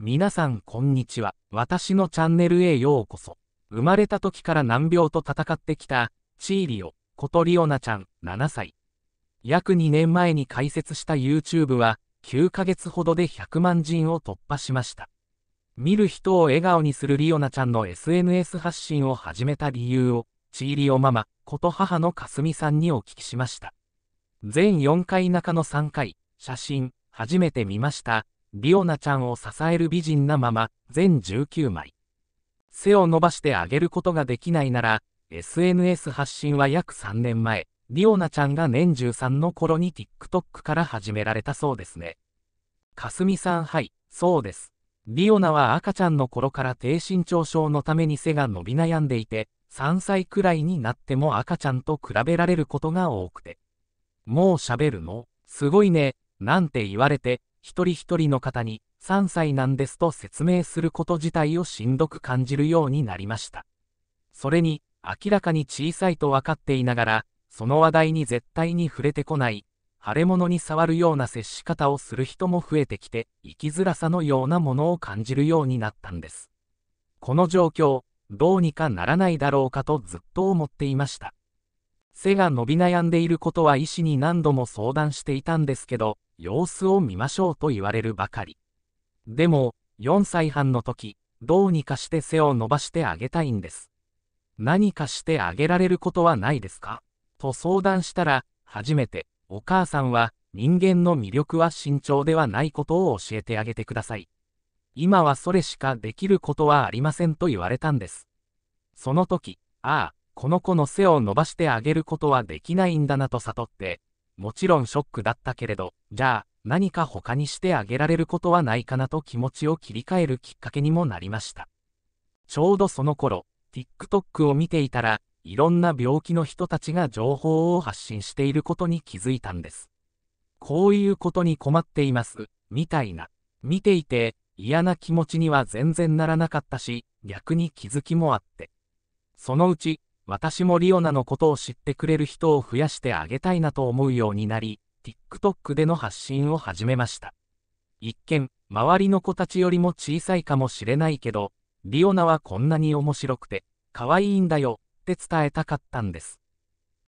皆さんこんにちは。私のチャンネルへようこそ。生まれた時から難病と戦ってきた、チーリオ、ことリオナちゃん、7歳。約2年前に開設した YouTube は、9ヶ月ほどで100万人を突破しました。見る人を笑顔にするリオナちゃんの SNS 発信を始めた理由を、チーリオママ、こと母のかすみさんにお聞きしました。全4回中の3回、写真、初めて見ました。リオナちゃんを支える美人なまま、全19枚。背を伸ばしてあげることができないなら、SNS 発信は約3年前、リオナちゃんが年13の頃に TikTok から始められたそうですね。かすみさんはい、そうです。リオナは赤ちゃんの頃から低身長症のために背が伸び悩んでいて、3歳くらいになっても赤ちゃんと比べられることが多くて。もう喋るのすごいね、なんて言われて、一人一人の方に3歳なんですと説明すること自体をしんどく感じるようになりました。それに、明らかに小さいと分かっていながら、その話題に絶対に触れてこない、腫れ物に触るような接し方をする人も増えてきて、生きづらさのようなものを感じるようになったんです。この状況、どうにかならないだろうかとずっと思っていました。背が伸び悩んでいることは医師に何度も相談していたんですけど、様子を見ましょうと言われるばかり。でも、4歳半の時、どうにかして背を伸ばしてあげたいんです。何かしてあげられることはないですかと相談したら、初めて、お母さんは、人間の魅力は慎重ではないことを教えてあげてください。今はそれしかできることはありませんと言われたんです。その時、ああ、この子の背を伸ばしてあげることはできないんだなと悟って、もちろんショックだったけれど、じゃあ、何か他にしてあげられることはないかなと気持ちを切り替えるきっかけにもなりました。ちょうどその頃、TikTok を見ていたら、いろんな病気の人たちが情報を発信していることに気づいたんです。こういうことに困っています、みたいな。見ていて、嫌な気持ちには全然ならなかったし、逆に気づきもあって。そのうち、私もリオナのことを知ってくれる人を増やしてあげたいなと思うようになり、TikTok での発信を始めました。一見、周りの子たちよりも小さいかもしれないけど、リオナはこんなに面白くて、可愛いんだよ、って伝えたかったんです。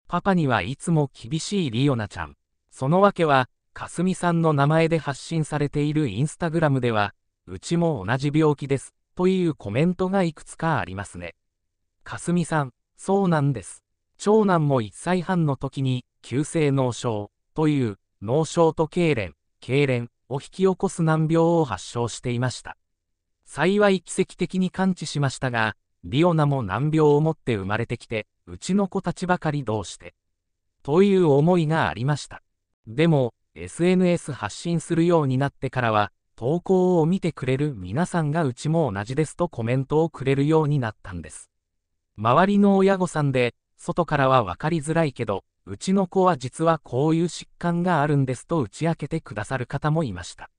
パパにはいつも厳しいリオナちゃん。そのわけは、かすみさんの名前で発信されているインスタグラムでは、うちも同じ病気です、というコメントがいくつかありますね。かすみさん、そうなんです。長男も1歳半の時に、急性脳症という、脳症と痙攣、痙攣を引き起こす難病を発症していました。幸い奇跡的に完治しましたが、ディオナも難病を持って生まれてきて、うちの子たちばかりどうして。という思いがありました。でも、SNS 発信するようになってからは、投稿を見てくれる皆さんがうちも同じですとコメントをくれるようになったんです。周りの親御さんで、外からは分かりづらいけど、うちの子は実はこういう疾患があるんですと打ち明けてくださる方もいました。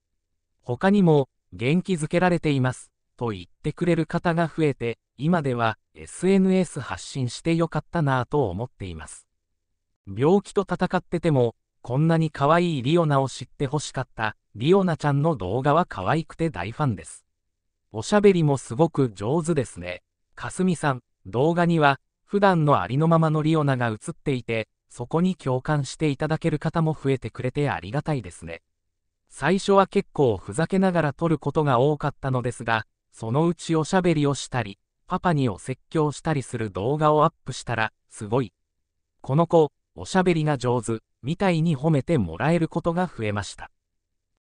他にも、元気づけられています、と言ってくれる方が増えて、今では SNS 発信してよかったなぁと思っています。病気と戦ってても、こんなに可愛いリオナを知ってほしかった、リオナちゃんの動画は可愛くて大ファンです。おしゃべりもすごく上手ですね。かすみさん、動画には、普段のありのままのリオナが映っていて、そこに共感していただける方も増えてくれてありがたいですね。最初は結構ふざけながら撮ることが多かったのですが、そのうちおしゃべりをしたり、パパにお説教したりする動画をアップしたら、すごい。この子、おしゃべりが上手、みたいに褒めてもらえることが増えました。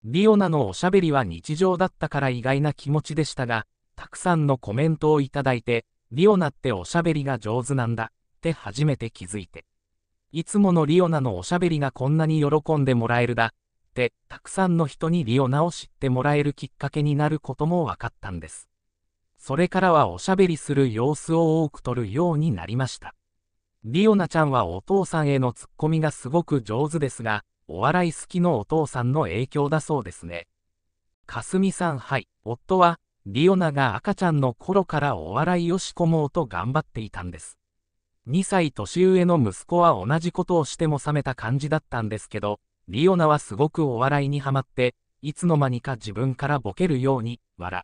リオナのおしゃべりは日常だったから意外な気持ちでしたが、たくさんのコメントをいただいて、リオナっておしゃべりが上手なんだって初めて気づいて。いつものリオナのおしゃべりがこんなに喜んでもらえるだってたくさんの人にリオナを知ってもらえるきっかけになることも分かったんです。それからはおしゃべりする様子を多く撮るようになりました。リオナちゃんはお父さんへのツッコミがすごく上手ですが、お笑い好きのお父さんの影響だそうですね。かすみさんはい、夫は、リオナが赤ちゃんの頃からお笑いを仕込もうと頑張っていたんです。2歳年上の息子は同じことをしても冷めた感じだったんですけど、リオナはすごくお笑いにはまって、いつの間にか自分からボケるように、笑。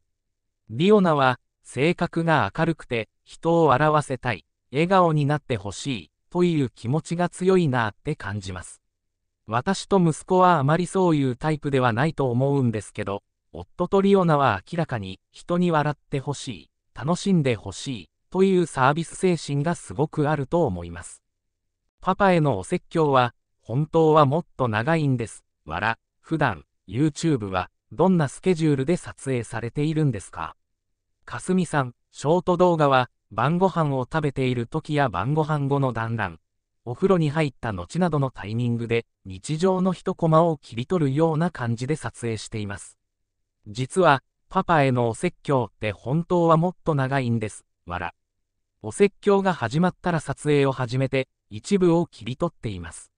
リオナは、性格が明るくて、人を笑わせたい、笑顔になってほしい、という気持ちが強いなって感じます。私と息子はあまりそういうタイプではないと思うんですけど、夫とリオナは明らかに人に笑ってほしい、楽しんでほしいというサービス精神がすごくあると思います。パパへのお説教は本当はもっと長いんです。わら、普段 YouTube はどんなスケジュールで撮影されているんですかかすみさん、ショート動画は晩ご飯を食べている時や晩ご飯後の団らん、お風呂に入った後などのタイミングで日常の一コマを切り取るような感じで撮影しています。実は、パパへのお説教って本当はもっと長いんです、わら。お説教が始まったら撮影を始めて、一部を切り取っています。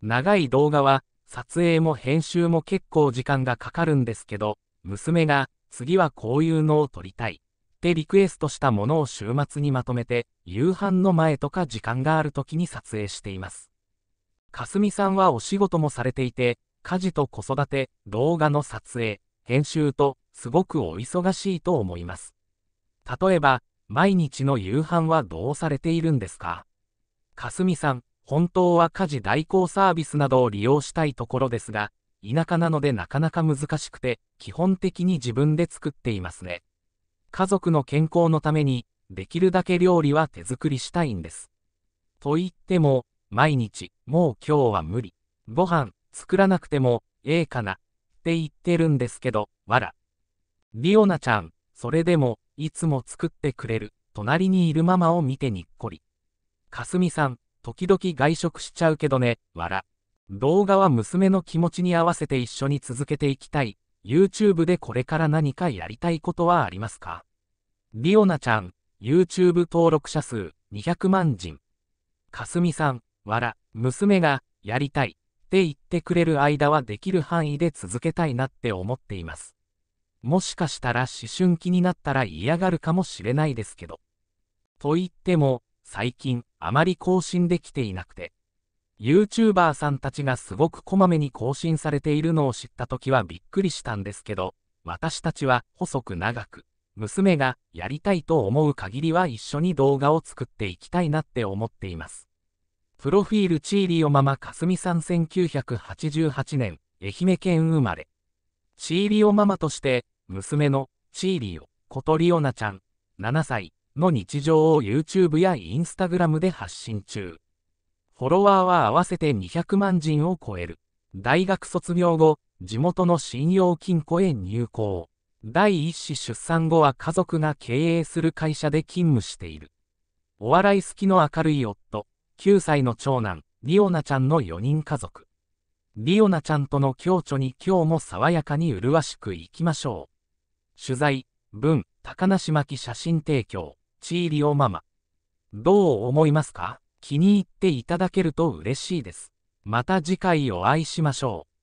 長い動画は、撮影も編集も結構時間がかかるんですけど、娘が、次はこういうのを撮りたい。ってリクエストしたものを週末にまとめて、夕飯の前とか時間がある時に撮影しています。かすみさんはお仕事もされていて、家事と子育て、動画の撮影、編集とすごくお忙しいと思います。例えば、毎日の夕飯はどうされているんですかかすみさん、本当は家事代行サービスなどを利用したいところですが、田舎なのでなかなか難しくて、基本的に自分で作っていますね。家族の健康のために、できるだけ料理は手作りしたいんです。と言っても、毎日、もう今日は無理。ご飯、作らなくても、ええかな、って言ってるんですけど、わら。リオナちゃん、それでも、いつも作ってくれる、隣にいるママを見てにっこり。かすみさん、時々外食しちゃうけどね、わら。動画は娘の気持ちに合わせて一緒に続けていきたい。YouTube でこれから何かやりたいことはありますかリオナちゃん、YouTube 登録者数200万人。かすみさん、わら、娘が、やりたい。って言ってくれる間はできる範囲で続けたいなって思っています。もしかしたら思春期になったら嫌がるかもしれないですけど。と言っても、最近あまり更新できていなくて、YouTuber さんたちがすごくこまめに更新されているのを知った時はびっくりしたんですけど、私たちは細く長く、娘がやりたいと思う限りは一緒に動画を作っていきたいなって思っています。プロフィールチーリオママかすみさん1988年、愛媛県生まれ。チーリオママとして、娘のチーリオ、ことりおなちゃん、7歳の日常を YouTube や Instagram で発信中。フォロワーは合わせて200万人を超える。大学卒業後、地元の信用金庫へ入校。第一子出産後は家族が経営する会社で勤務している。お笑い好きの明るい夫。9歳の長男、リオナちゃんの4人家族。リオナちゃんとの共著に今日も爽やかに麗しくいきましょう。取材、文、高梨巻写真提供、チーリオママ。どう思いますか気に入っていただけると嬉しいです。また次回お会いしましょう。